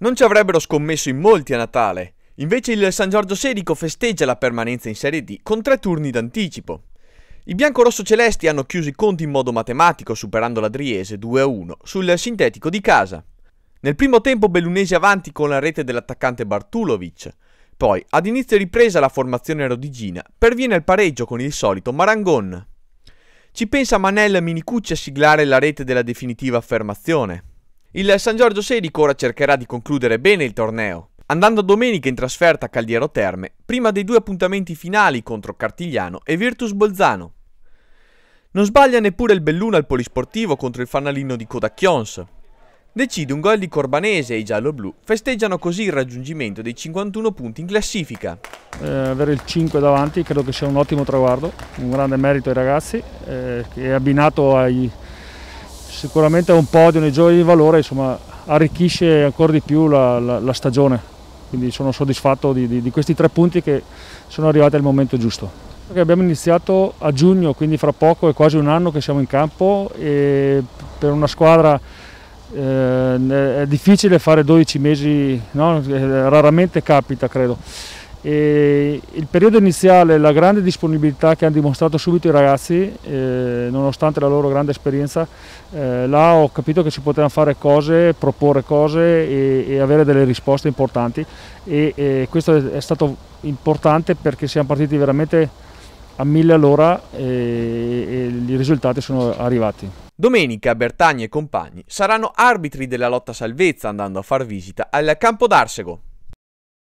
Non ci avrebbero scommesso in molti a Natale. Invece il San Giorgio Serico festeggia la permanenza in Serie D con tre turni d'anticipo. I biancorosso celesti hanno chiuso i conti in modo matematico superando la Driese 2-1 sul sintetico di casa. Nel primo tempo Bellunesi avanti con la rete dell'attaccante Bartulovic. Poi, ad inizio ripresa la formazione rodigina, perviene il pareggio con il solito Marangon. Ci pensa Manel Minicucci a siglare la rete della definitiva affermazione. Il San Giorgio Sedico ora cercherà di concludere bene il torneo, andando domenica in trasferta a Caldiero Terme, prima dei due appuntamenti finali contro Cartigliano e Virtus Bolzano. Non sbaglia neppure il Belluno al polisportivo contro il fanalino di Codacchions. Decide un gol di Corbanese e i gialloblu festeggiano così il raggiungimento dei 51 punti in classifica. Eh, avere il 5 davanti credo che sia un ottimo traguardo, un grande merito ai ragazzi, eh, che è abbinato ai, sicuramente un podio nei giochi di valore insomma, arricchisce ancora di più la, la, la stagione. Quindi sono soddisfatto di, di, di, questi tre punti che sono arrivati al momento giusto. Okay, abbiamo iniziato a giugno, quindi fra poco è quasi un anno che siamo in campo e per una squadra eh, è difficile fare 12 mesi, no? Eh, raramente capita credo. E il periodo iniziale, la grande disponibilità che hanno dimostrato subito i ragazzi, eh, nonostante la loro grande esperienza, eh, là ho capito che si potevano fare cose, proporre cose e, e avere delle risposte importanti e, e, questo è stato importante perché siamo partiti veramente a mille all'ora e, e i risultati sono arrivati. Domenica Bertagni e compagni saranno arbitri della lotta salvezza andando a far visita al campo d'Arsego.